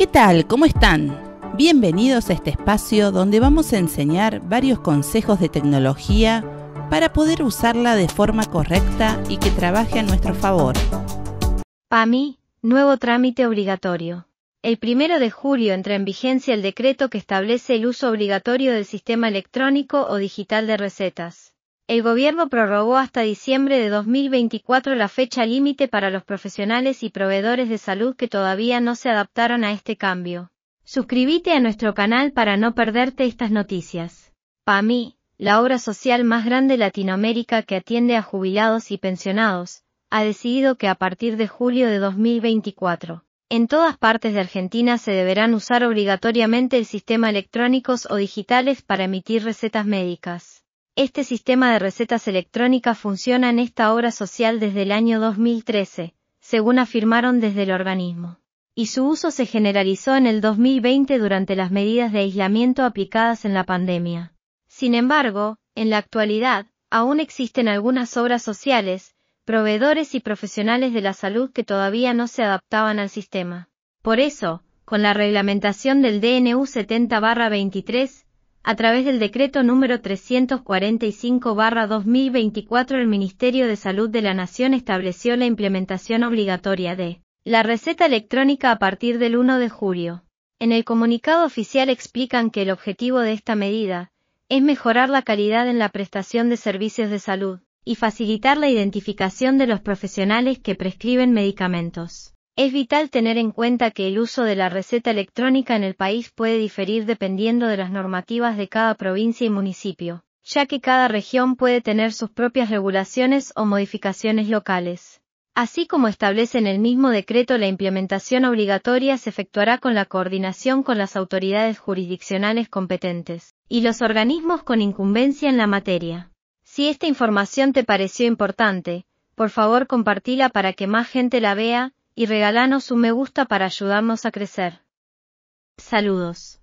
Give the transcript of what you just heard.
¿Qué tal? ¿Cómo están? Bienvenidos a este espacio donde vamos a enseñar varios consejos de tecnología para poder usarla de forma correcta y que trabaje a nuestro favor. PAMI, nuevo trámite obligatorio. El primero de julio entra en vigencia el decreto que establece el uso obligatorio del sistema electrónico o digital de recetas el gobierno prorrogó hasta diciembre de 2024 la fecha límite para los profesionales y proveedores de salud que todavía no se adaptaron a este cambio. Suscríbete a nuestro canal para no perderte estas noticias. PAMI, la obra social más grande de Latinoamérica que atiende a jubilados y pensionados, ha decidido que a partir de julio de 2024, en todas partes de Argentina se deberán usar obligatoriamente el sistema electrónicos o digitales para emitir recetas médicas. Este sistema de recetas electrónicas funciona en esta obra social desde el año 2013, según afirmaron desde el organismo. Y su uso se generalizó en el 2020 durante las medidas de aislamiento aplicadas en la pandemia. Sin embargo, en la actualidad, aún existen algunas obras sociales, proveedores y profesionales de la salud que todavía no se adaptaban al sistema. Por eso, con la reglamentación del DNU 70-23, a través del decreto número 345-2024 el Ministerio de Salud de la Nación estableció la implementación obligatoria de la receta electrónica a partir del 1 de julio. En el comunicado oficial explican que el objetivo de esta medida es mejorar la calidad en la prestación de servicios de salud y facilitar la identificación de los profesionales que prescriben medicamentos. Es vital tener en cuenta que el uso de la receta electrónica en el país puede diferir dependiendo de las normativas de cada provincia y municipio, ya que cada región puede tener sus propias regulaciones o modificaciones locales. Así como establece en el mismo decreto la implementación obligatoria se efectuará con la coordinación con las autoridades jurisdiccionales competentes y los organismos con incumbencia en la materia. Si esta información te pareció importante, por favor compartila para que más gente la vea y regalanos un me gusta para ayudarnos a crecer. Saludos.